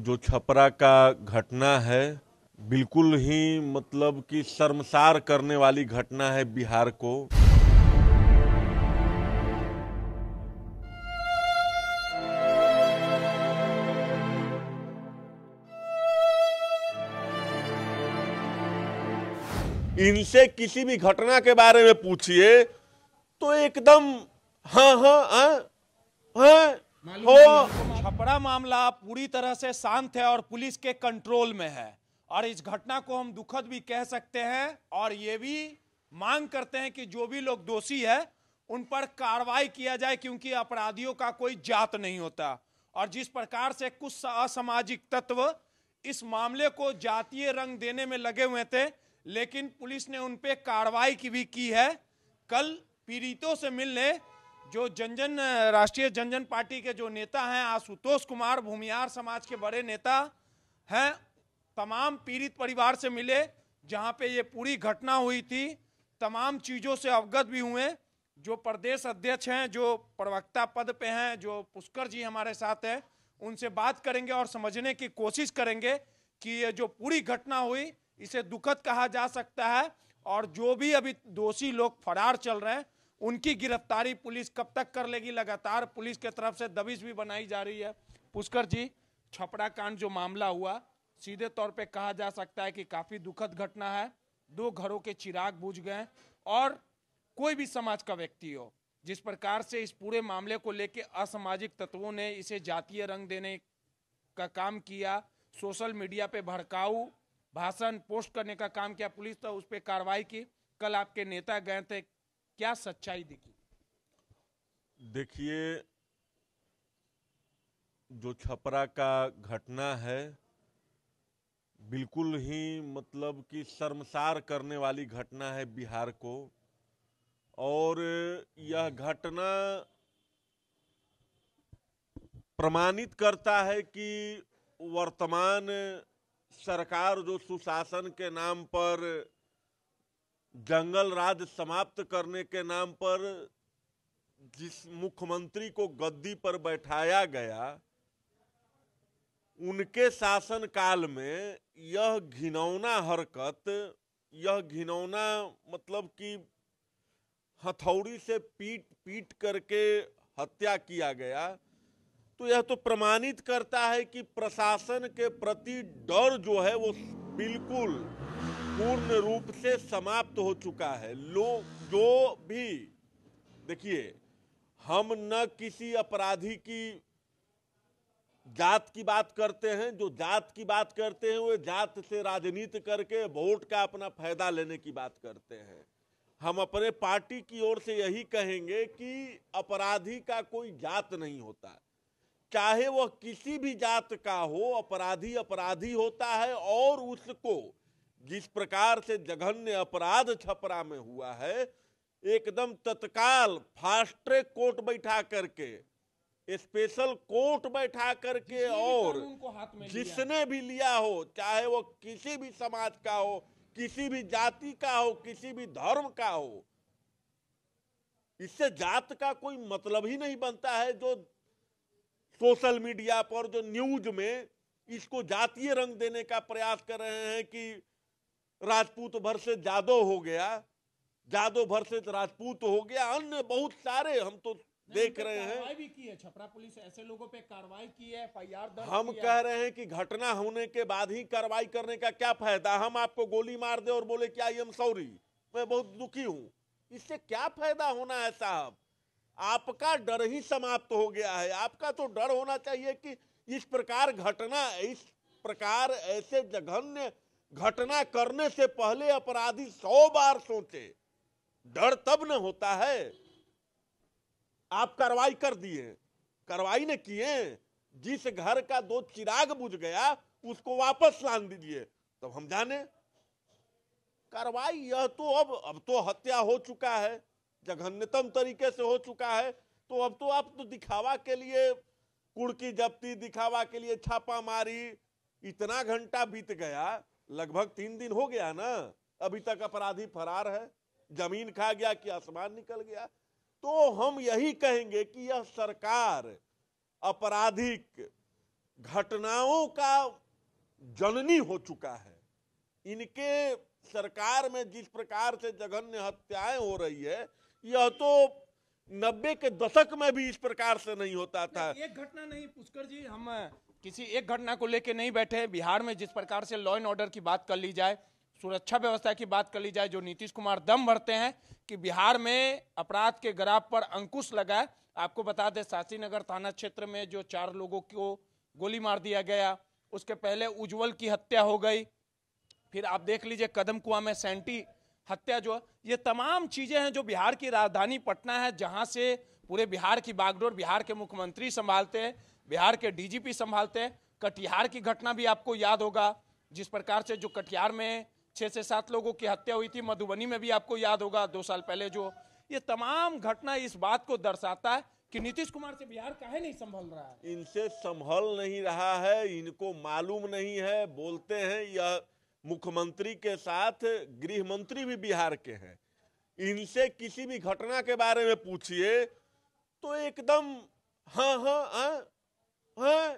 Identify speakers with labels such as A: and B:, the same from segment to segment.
A: जो छपरा का घटना है बिल्कुल ही मतलब कि शर्मसार करने वाली घटना है बिहार को इनसे किसी भी घटना के बारे में पूछिए तो एकदम
B: हाँ हाँ हाँ हाँ हो छपरा मामला पूरी तरह से शांत है और पुलिस के कंट्रोल में है और इस घटना को हम दुखद भी कह सकते हैं और ये भी मांग करते हैं कि जो भी लोग दोषी है उन पर कार्रवाई किया जाए क्योंकि अपराधियों का कोई जात नहीं होता और जिस प्रकार से कुछ असामाजिक तत्व इस मामले को जातीय रंग देने में लगे हुए थे लेकिन पुलिस ने उन पर कार्रवाई की भी की है कल पीड़ितों से मिलने जो जन जन राष्ट्रीय जन जन पार्टी के जो नेता हैं आशुतोष कुमार भूमियार समाज के बड़े नेता हैं तमाम पीड़ित परिवार से मिले जहां पे ये पूरी घटना हुई थी तमाम चीज़ों से अवगत भी हुए जो प्रदेश अध्यक्ष हैं जो प्रवक्ता पद पे हैं जो पुष्कर जी हमारे साथ हैं उनसे बात करेंगे और समझने की कोशिश करेंगे कि ये जो पूरी घटना हुई इसे दुखद कहा जा सकता है और जो भी अभी दोषी लोग फरार चल रहे हैं उनकी गिरफ्तारी पुलिस कब तक कर लेगी लगातार पुलिस के तरफ से दबिश भी बनाई जा रही है पुष्कर जी छपड़ा कांड जो मामला हुआ सीधे तौर पे कहा जा सकता है कि काफी दुखद घटना है दो घरों के चिराग बुझ गए और कोई भी समाज का व्यक्ति हो जिस प्रकार से इस पूरे मामले को लेके असामाजिक तत्वों ने इसे जातीय रंग देने का काम किया सोशल मीडिया पे भड़काऊ भाषण पोस्ट करने का काम किया पुलिस तो उस पर कार्रवाई की कल आपके नेता गए थे क्या सच्चाई दिखी
A: देखिए जो छपरा का घटना है बिल्कुल ही मतलब कि शर्मसार करने वाली घटना है बिहार को और यह घटना प्रमाणित करता है कि वर्तमान सरकार जो सुशासन के नाम पर जंगल राज समाप्त करने के नाम पर जिस मुख्यमंत्री को गद्दी पर बैठाया गया उनके शासन काल में यह घिनौना हरकत यह घिनौना मतलब कि हथौड़ी से पीट पीट करके हत्या किया गया तो यह तो प्रमाणित करता है कि प्रशासन के प्रति डर जो है वो बिल्कुल पूर्ण रूप से समाप्त हो चुका है लोग जो भी देखिए हम न किसी अपराधी की जात की बात करते हैं जो जात की बात करते हैं वे जात से राजनीति करके वोट का अपना फायदा लेने की बात करते हैं हम अपने पार्टी की ओर से यही कहेंगे कि अपराधी का कोई जात नहीं होता चाहे वह किसी भी जात का हो अपराधी अपराधी होता है और उसको जिस प्रकार से जघन्य अपराध छपरा में हुआ है एकदम तत्काल फास्ट ट्रैक कोर्ट बैठा करके स्पेशल कोर्ट बैठा करके और जिसने भी लिया हो चाहे वो किसी भी समाज का हो किसी भी जाति का हो किसी भी धर्म का हो इससे जात का कोई मतलब ही नहीं बनता है जो सोशल मीडिया पर जो न्यूज में इसको जातीय रंग देने का प्रयास कर रहे हैं कि राजपूत भर से जादो हो गया जादो भर से तो राजपूत हो गया अन्य बहुत सारे हम तो देख रहे हैं
B: भी की है छपरा पुलिस ऐसे लोगों पे कार्रवाई की है एफआईआर हम कह रहे हैं
A: कि घटना होने के बाद ही कार्रवाई करने का क्या फायदा हम आपको गोली मार दे और बोले की आई एम सॉरी मैं बहुत दुखी हूँ इससे क्या फायदा होना है साहब आपका डर ही समाप्त हो गया है आपका तो डर होना चाहिए कि इस प्रकार घटना इस प्रकार ऐसे जघन्य घटना करने से पहले अपराधी सौ बार सोचे डर तब न होता है आप कार्रवाई कर दिए कार्रवाई न किए जिस घर का दो चिराग बुझ गया उसको वापस लान दीजिए तब हम जाने कार्रवाई यह तो अब अब तो हत्या हो चुका है जघन्यतम तरीके से हो चुका है तो अब तो आप तो दिखावा के लिए कुड़की जब्ती दिखावा के लिए छापा मारी इतना घंटा बीत गया लगभग तीन दिन हो गया ना अभी तक अपराधी फरार है जमीन खा गया कि आसमान निकल गया तो हम यही कहेंगे कि यह सरकार आपराधिक घटनाओं का जननी हो चुका है इनके सरकार में जिस प्रकार से जघन्य हत्याएं हो रही है यह तो नब्बे के दशक
B: में भी इस प्रकार से नहीं होता था एक घटना नहीं पुष्कर जी हम किसी एक घटना को लेकर नहीं बैठे हैं बिहार में जिस प्रकार से लॉ एंड ऑर्डर की बात कर ली जाए सुरक्षा व्यवस्था की बात कर ली जाए जो नीतीश कुमार दम भरते हैं कि बिहार में अपराध के ग्राफ पर अंकुश लगाए आपको बता दें नगर थाना क्षेत्र में जो चार लोगों को गोली मार दिया गया उसके पहले उज्जवल की हत्या हो गई फिर आप देख लीजिए कदम कुआ में सेंटी हत्या जो ये तमाम चीज़ें हैं जो बिहार की राजधानी पटना है जहाँ से पूरे बिहार की बागडोर बिहार के मुख्यमंत्री संभालते हैं बिहार के डीजीपी संभालते हैं कटिहार की घटना भी आपको याद होगा जिस प्रकार से जो कटिहार में छः से सात लोगों की हत्या हुई थी मधुबनी में भी आपको याद होगा दो साल पहले जो ये तमाम घटना इस बात को दर्शाता है कि नीतीश कुमार से बिहार काहे नहीं संभल रहा है
A: इनसे संभल नहीं रहा है इनको मालूम नहीं है बोलते हैं यह मुख्यमंत्री के साथ गृह मंत्री भी बिहार के हैं इनसे किसी भी घटना के बारे में पूछिए तो एकदम हाँ हाँ हाँ हाँ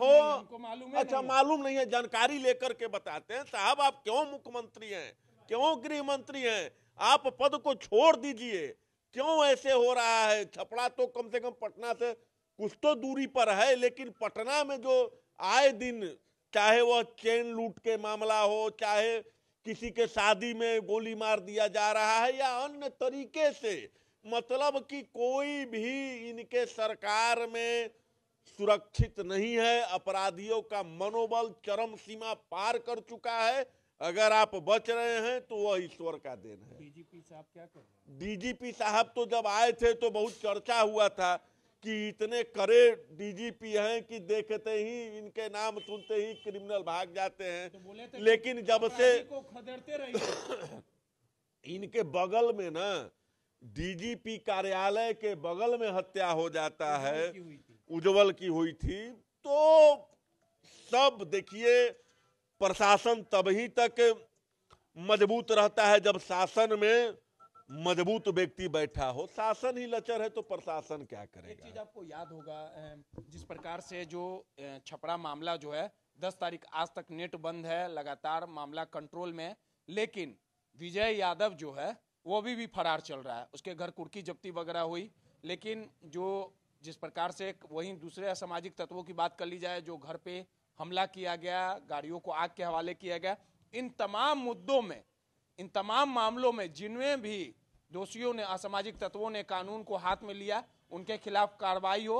A: हो
B: मालूम है अच्छा मालूम
A: नहीं है जानकारी लेकर के बताते हैं साहब तो आप क्यों मुख्यमंत्री हैं क्यों गृह मंत्री हैं आप पद को छोड़ दीजिए क्यों ऐसे हो रहा है छपड़ा तो कम से कम पटना से कुछ तो दूरी पर है लेकिन पटना में जो आए दिन चाहे वह चेन लूट के मामला हो चाहे किसी के शादी में गोली मार दिया जा रहा है या अन्य तरीके से मतलब कि कोई भी इनके सरकार में सुरक्षित नहीं है अपराधियों का मनोबल चरम सीमा पार कर चुका है अगर आप बच रहे हैं तो वह ईश्वर का देन है
B: डीजीपी साहब क्या कर रहे
A: हैं डीजीपी साहब तो जब आए थे तो बहुत चर्चा हुआ था कि इतने करे डीजीपी हैं कि देखते ही इनके नाम सुनते ही क्रिमिनल भाग जाते हैं तो लेकिन जब से
B: को खदेड़ते
A: इनके बगल में ना डीजीपी कार्यालय के बगल में हत्या हो जाता है उज्जवल की हुई थी तो सब देखिए प्रशासन तभी तक मजबूत रहता है जब शासन में मजबूत व्यक्ति बैठा हो शासन ही लचर है तो प्रशासन क्या करेगा एक चीज
B: आपको याद होगा जिस प्रकार से जो छपरा मामला जो है दस तारीख आज तक नेट बंद है लगातार मामला कंट्रोल में लेकिन विजय यादव जो है वो अभी भी फरार चल रहा है उसके घर कुर्की जब्ती वगैरह हुई लेकिन जो जिस प्रकार से वहीं दूसरे असामाजिक तत्वों की बात कर ली जाए जो घर पे हमला किया गया गाड़ियों को आग के हवाले किया गया इन तमाम मुद्दों में इन तमाम मामलों में जिनमें भी दोषियों ने असामाजिक तत्वों ने कानून को हाथ में लिया उनके खिलाफ कार्रवाई हो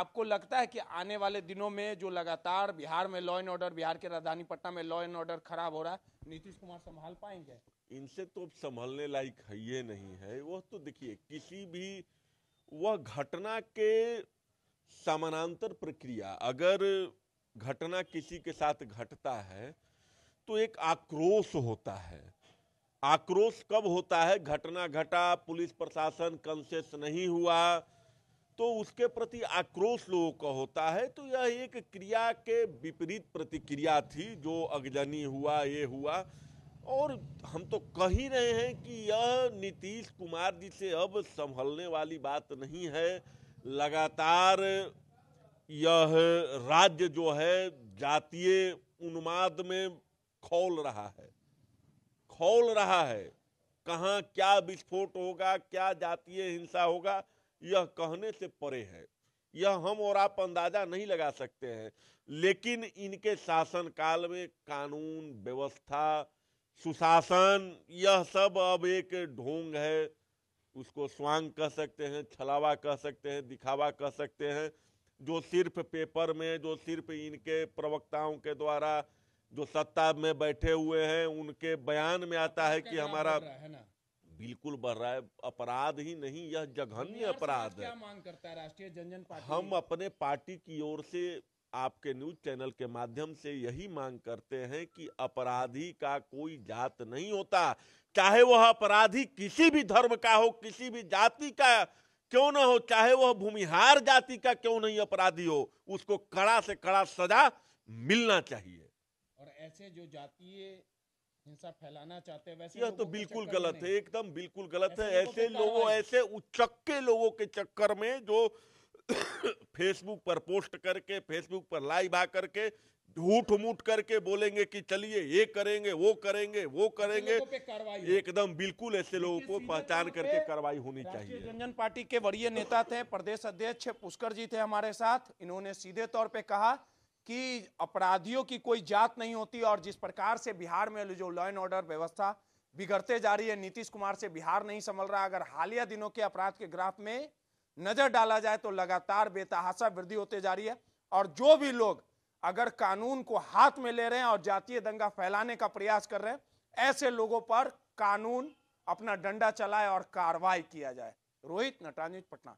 B: आपको लगता है कि आने वाले दिनों में जो लगातार बिहार में लॉ एंड ऑर्डर बिहार के राजधानी पटना में लॉ एंड ऑर्डर खराब हो रहा है नीतीश कुमार संभाल पाएंगे
A: इनसे तो अब संभलने लायक है ये नहीं है वह तो देखिए किसी भी वह घटना के समानांतर प्रक्रिया अगर घटना किसी के साथ घटता है तो एक आक्रोश होता है आक्रोश कब होता है घटना घटा पुलिस प्रशासन कंसेस नहीं हुआ तो उसके प्रति आक्रोश लोगों का होता है तो यह एक क्रिया के विपरीत प्रतिक्रिया थी जो अगजनी हुआ ये हुआ
B: और हम
A: तो कह ही रहे हैं कि यह नीतीश कुमार जी से अब संभलने वाली बात नहीं है लगातार यह राज्य जो है जातीय उन्माद में खोल रहा है खोल रहा है कहाँ क्या विस्फोट होगा क्या जातीय हिंसा होगा यह कहने से परे है यह हम और आप अंदाजा नहीं लगा सकते हैं लेकिन इनके शासनकाल में कानून व्यवस्था सुशासन यह सब अब एक ढोंग है उसको स्वांग कह सकते हैं छलावा कह सकते हैं दिखावा कह सकते हैं जो सिर्फ पेपर में जो सिर्फ इनके प्रवक्ताओं के द्वारा जो सत्ता में बैठे हुए हैं उनके बयान में आता है कि हमारा बिल्कुल बढ़ रहा है अपराध ही नहीं यह जघन्य अपराध है
B: मांग करता है राष्ट्रीय पार्टी हम
A: अपने पार्टी की ओर से आपके न्यूज चैनल के माध्यम से यही मांग करते हैं कि अपराधी का कोई जात नहीं होता चाहे वह अपराधी किसी भी धर्म का हो किसी भी जाति का क्यों ना हो चाहे वह भूमिहार जाति का क्यों नहीं अपराधी हो उसको कड़ा से कड़ा सजा मिलना चाहिए
B: और ऐसे जो जातीय हिंसा फैलाना चाहते हैं वैसे यह तो बिल्कुल गलत है एकदम बिल्कुल गलत है ऐसे लोगों ऐसे
A: उचक्के लोगों के चक्कर में जो फेसबुक पर पोस्ट करके फेसबुक पर लाइव आकर के झूठ मूठ करके बोलेंगे कि चलिए ये करेंगे वो करेंगे वो करेंगे एकदम बिल्कुल ऐसे लोगों को पहचान करके कार्रवाई होनी चाहिए
B: जनजन पार्टी के वरीय नेता थे प्रदेश अध्यक्ष पुष्कर जी थे हमारे साथ इन्होंने सीधे तौर पे कहा कि अपराधियों की कोई जात नहीं होती और जिस प्रकार से बिहार में जो लॉ एंड ऑर्डर व्यवस्था बिगड़ते जा रही है नीतीश कुमार से बिहार नहीं संभल रहा अगर हालिया दिनों के अपराध के ग्राफ में नजर डाला जाए तो लगातार बेतहासा वृद्धि होते जा रही है और जो भी लोग अगर कानून को हाथ में ले रहे हैं और जातीय दंगा फैलाने का प्रयास कर रहे हैं ऐसे लोगों पर कानून अपना डंडा चलाए और कार्रवाई किया जाए रोहित नटानी पटना